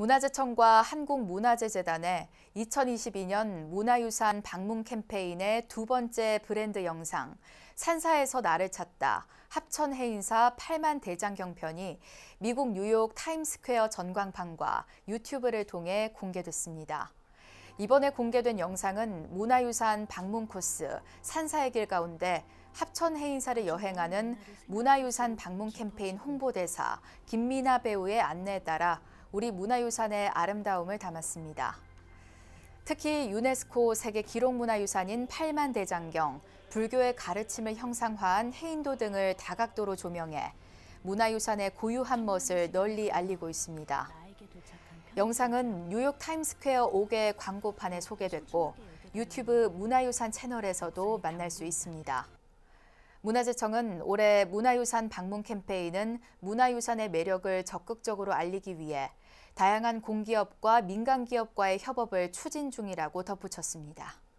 문화재청과 한국문화재재단의 2022년 문화유산 방문 캠페인의 두 번째 브랜드 영상 산사에서 나를 찾다 합천해 인사 8만 대장경편이 미국 뉴욕 타임스퀘어 전광판과 유튜브를 통해 공개됐습니다. 이번에 공개된 영상은 문화유산 방문 코스 산사의 길 가운데 합천 해인사를 여행하는 문화유산 방문 캠페인 홍보대사 김미나 배우의 안내에 따라 우리 문화유산의 아름다움을 담았습니다. 특히 유네스코 세계 기록문화유산인 8만 대장경, 불교의 가르침을 형상화한 해인도 등을 다각도로 조명해 문화유산의 고유한 멋을 널리 알리고 있습니다. 영상은 뉴욕 타임스퀘어 5개 광고판에 소개됐고 유튜브 문화유산 채널에서도 만날 수 있습니다. 문화재청은 올해 문화유산 방문 캠페인은 문화유산의 매력을 적극적으로 알리기 위해 다양한 공기업과 민간기업과의 협업을 추진 중이라고 덧붙였습니다.